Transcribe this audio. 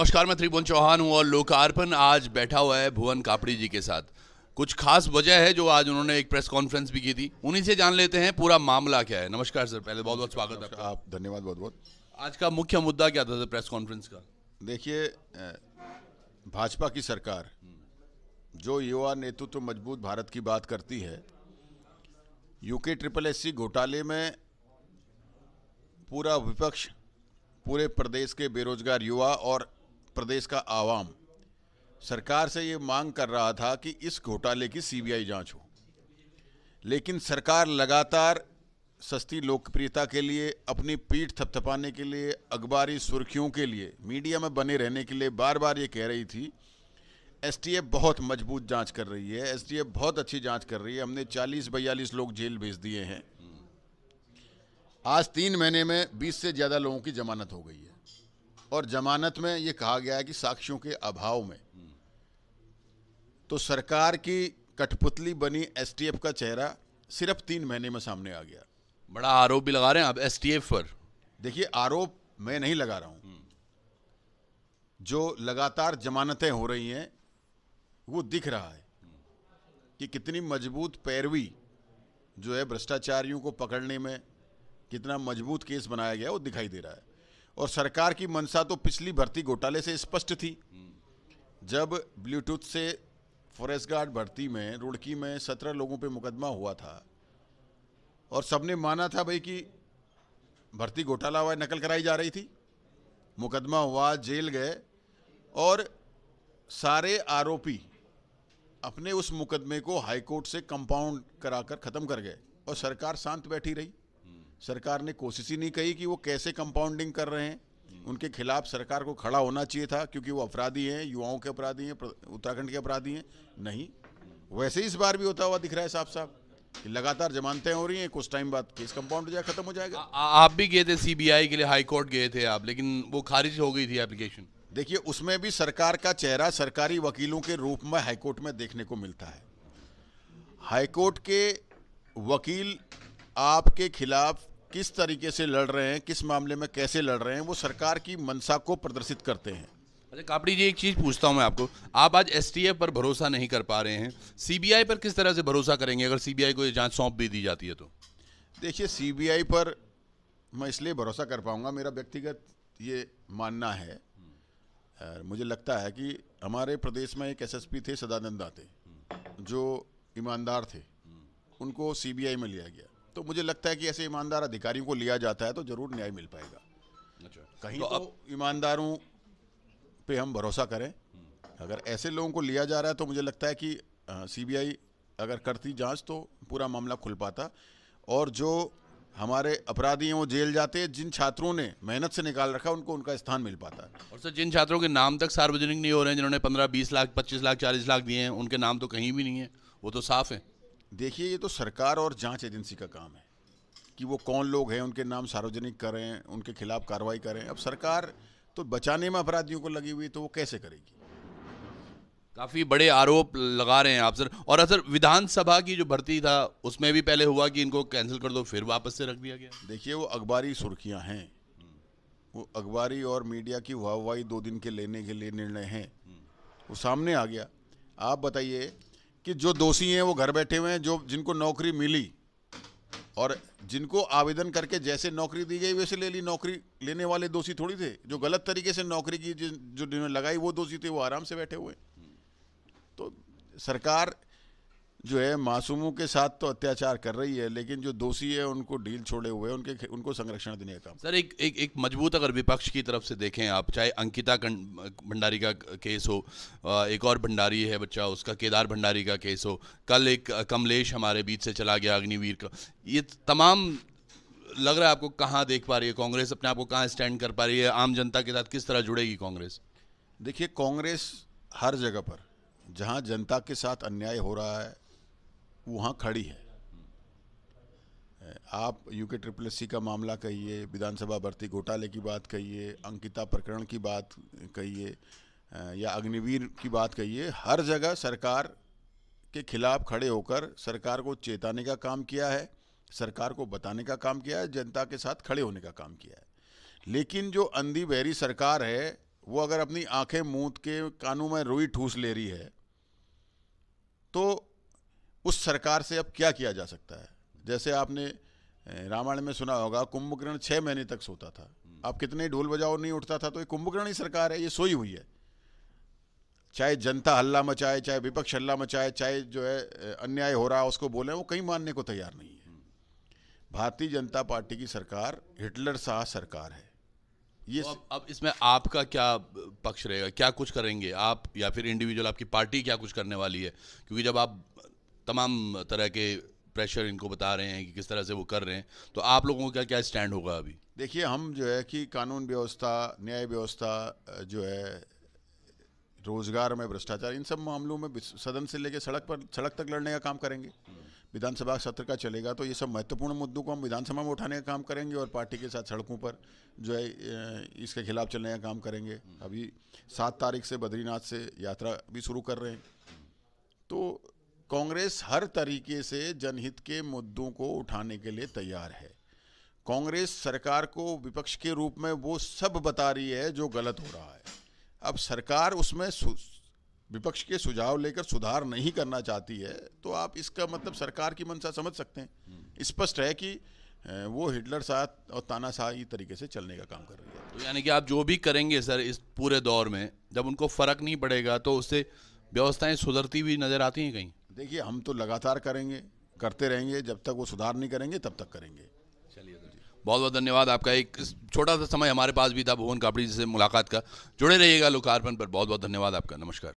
नमस्कार मैं त्रिभुवन चौहान हूँ और लोकार्पण आज बैठा हुआ है भुवन कापड़ी जी के साथ कुछ खास वजह है जो आज उन्होंने एक प्रेस कॉन्फ्रेंस भी की थी उन्हीं से जान लेते हैं पूरा मामला क्या है नमस्कार सर पहले बहुत बहुत स्वागत है आप धन्यवाद बहुत बहुत आज का मुख्य मुद्दा क्या था सर प्रेस कॉन्फ्रेंस का देखिए भाजपा की सरकार जो युवा नेतृत्व तो मजबूत भारत की बात करती है यूके ट्रिपल एस घोटाले में पूरा विपक्ष पूरे प्रदेश के बेरोजगार युवा और प्रदेश का आवाम सरकार से ये मांग कर रहा था कि इस घोटाले की सीबीआई जांच हो लेकिन सरकार लगातार सस्ती लोकप्रियता के लिए अपनी पीठ थपथपाने के लिए अखबारी सुर्खियों के लिए मीडिया में बने रहने के लिए बार बार ये कह रही थी एसटीएफ बहुत मजबूत जांच कर रही है एसटीएफ बहुत अच्छी जांच कर रही है हमने 40 बयालीस लोग जेल भेज दिए हैं आज तीन महीने में 20 से ज़्यादा लोगों की जमानत हो गई है और जमानत में ये कहा गया है कि साक्षियों के अभाव में तो सरकार की कठपुतली बनी एसटीएफ का चेहरा सिर्फ तीन महीने में सामने आ गया बड़ा आरोप भी लगा रहे हैं आप एसटीएफ पर देखिए आरोप मैं नहीं लगा रहा हूं जो लगातार जमानतें हो रही हैं वो दिख रहा है कि कितनी मजबूत पैरवी जो है भ्रष्टाचारियों को पकड़ने में कितना मजबूत केस बनाया गया वो दिखाई दे रहा है और सरकार की मंशा तो पिछली भर्ती घोटाले से स्पष्ट थी जब ब्लूटूथ से फॉरेस्ट गार्ड भर्ती में रुड़की में सत्रह लोगों पे मुकदमा हुआ था और सबने माना था भाई कि भर्ती घोटाला हुआ नकल कराई जा रही थी मुकदमा हुआ जेल गए और सारे आरोपी अपने उस मुकदमे को हाईकोर्ट से कंपाउंड कराकर ख़त्म कर गए और सरकार शांत बैठी रही सरकार ने कोशिश ही नहीं कही कि वो कैसे कंपाउंडिंग कर रहे हैं उनके खिलाफ सरकार को खड़ा होना चाहिए था क्योंकि वो अपराधी हैं युवाओं के अपराधी हैं उत्तराखंड के अपराधी हैं नहीं वैसे ही इस बार भी होता हुआ दिख रहा है साहब साहब लगातार जमानतें हो रही हैं कुछ टाइम बाद केस कंपाउंड हो जाए खत्म हो जाएगा आ, आप भी गए थे सीबीआई के लिए हाई कोर्ट गए थे आप लेकिन वो खारिज हो गई थी एप्लीकेशन देखिए उसमें भी सरकार का चेहरा सरकारी वकीलों के रूप में हाईकोर्ट में देखने को मिलता है हाईकोर्ट के वकील आपके खिलाफ किस तरीके से लड़ रहे हैं किस मामले में कैसे लड़ रहे हैं वो सरकार की मनसा को प्रदर्शित करते हैं अच्छा कापड़ी जी एक चीज़ पूछता हूं मैं आपको आप आज एस पर भरोसा नहीं कर पा रहे हैं सी पर किस तरह से भरोसा करेंगे अगर सी को ये जाँच सौंप भी दी जाती है तो देखिए सी पर मैं इसलिए भरोसा कर पाऊंगा मेरा व्यक्तिगत ये मानना है मुझे लगता है कि हमारे प्रदेश में एक एसएसपी थे सदानंद दाते जो ईमानदार थे उनको सीबीआई में लिया गया तो मुझे लगता है कि ऐसे ईमानदार अधिकारियों को लिया जाता है तो जरूर न्याय मिल पाएगा अच्छा कहीं तो, तो अब ईमानदारों पे हम भरोसा करें अगर ऐसे लोगों को लिया जा रहा है तो मुझे लगता है कि सीबीआई अगर करती जांच तो पूरा मामला खुल पाता और जो हमारे अपराधी हैं वो जेल जाते हैं जिन छात्रों ने मेहनत से निकाल रखा उनको उनका स्थान मिल पाता है और सर जिन छात्रों के नाम तक सार्वजनिक नहीं हो रहे हैं जिन्होंने पंद्रह बीस लाख पच्चीस लाख चालीस लाख दिए हैं उनके नाम तो कहीं भी नहीं है वो तो साफ हैं देखिए ये तो सरकार और जांच एजेंसी का काम है कि वो कौन लोग हैं उनके नाम सार्वजनिक करें उनके खिलाफ कार्रवाई करें अब सरकार तो बचाने में अपराधियों को लगी हुई तो वो कैसे करेगी काफ़ी बड़े आरोप लगा रहे हैं आप सर और असर विधानसभा की जो भर्ती था उसमें भी पहले हुआ कि इनको कैंसिल कर दो फिर वापस से रख दिया गया देखिए वो अखबारी सुर्खियां हैं वो अखबारी और मीडिया की वाहवाही दो दिन के लेने के लिए निर्णय हैं वो सामने आ गया आप बताइए कि जो दोषी हैं वो घर बैठे हुए हैं जो जिनको नौकरी मिली और जिनको आवेदन करके जैसे नौकरी दी गई वैसे ले ली नौकरी लेने वाले दोषी थोड़ी थे जो गलत तरीके से नौकरी की जो लगाई वो दोषी थे वो आराम से बैठे हुए तो सरकार जो है मासूमों के साथ तो अत्याचार कर रही है लेकिन जो दोषी है उनको डील छोड़े हुए उनके उनको संरक्षण देने का सर एक एक एक मजबूत अगर विपक्ष की तरफ से देखें आप चाहे अंकिता भंडारी का केस हो एक और भंडारी है बच्चा उसका केदार भंडारी का केस हो कल एक कमलेश हमारे बीच से चला गया अग्निवीर का ये तमाम लग रहा है आपको कहाँ देख पा रही है कांग्रेस अपने आप को कहाँ स्टैंड कर पा रही है आम जनता के साथ किस तरह जुड़ेगी कांग्रेस देखिए कांग्रेस हर जगह पर जहाँ जनता के साथ अन्याय हो रहा है वहाँ खड़ी है आप यूके ट्रिपल सी का मामला कहिए विधानसभा भर्ती घोटाले की बात कहिए अंकिता प्रकरण की बात कहिए या अग्निवीर की बात कहिए हर जगह सरकार के खिलाफ खड़े होकर सरकार को चेताने का काम किया है सरकार को बताने का काम किया है जनता के साथ खड़े होने का काम किया है लेकिन जो अंधी बहरी सरकार है वो अगर अपनी आंखें मूंद के कानों में रोई ठूस ले रही है तो उस सरकार से अब क्या किया जा सकता है जैसे आपने रामायण में सुना होगा कुंभकर्ण छः महीने तक सोता था आप कितने ढोल बजाओ नहीं उठता था तो ये कुंभकर्ण ही सरकार है ये सोई हुई है चाहे जनता हल्ला मचाए चाहे विपक्ष हल्ला मचाए चाहे जो है अन्याय हो रहा है उसको बोले वो कहीं मानने को तैयार नहीं है भारतीय जनता पार्टी की सरकार हिटलर शाह सरकार है ये तो अब, अब इसमें आपका क्या पक्ष रहेगा क्या कुछ करेंगे आप या फिर इंडिविजुअल आपकी पार्टी क्या कुछ करने वाली है क्योंकि जब आप तमाम तरह के प्रेशर इनको बता रहे हैं कि किस तरह से वो कर रहे हैं तो आप लोगों का क्या स्टैंड होगा अभी देखिए हम जो है कि कानून व्यवस्था न्याय व्यवस्था जो है रोजगार में भ्रष्टाचार इन सब मामलों में सदन से लेकर सड़क पर सड़क तक लड़ने का काम करेंगे हम्म। विधानसभा सत्र का चलेगा तो ये सब महत्वपूर्ण मुद्दों को हम विधानसभा में उठाने का काम करेंगे और पार्टी के साथ सड़कों पर जो है इसके खिलाफ चलने का काम करेंगे हम्म। अभी सात तारीख से बद्रीनाथ से यात्रा भी शुरू कर रहे हैं तो कांग्रेस हर तरीके से जनहित के मुद्दों को उठाने के लिए तैयार है कांग्रेस सरकार को विपक्ष के रूप में वो सब बता रही है जो गलत हो रहा है अब सरकार उसमें विपक्ष के सुझाव लेकर सुधार नहीं करना चाहती है तो आप इसका मतलब सरकार की मंशा समझ सकते हैं स्पष्ट है कि वो हिटलर साथ और तानाशाही तरीके से चलने का काम कर रही है तो यानी कि आप जो भी करेंगे सर इस पूरे दौर में जब उनको फ़र्क नहीं पड़ेगा तो उससे व्यवस्थाएं सुधरती हुई नज़र आती हैं कहीं देखिए हम तो लगातार करेंगे करते रहेंगे जब तक वो सुधार नहीं करेंगे तब तक करेंगे चलिए तो बहुत बहुत धन्यवाद आपका एक छोटा सा समय हमारे पास भी था भुवन कापड़ी जी से मुलाकात का जुड़े रहिएगा लोकार्पण पर बहुत बहुत धन्यवाद आपका नमस्कार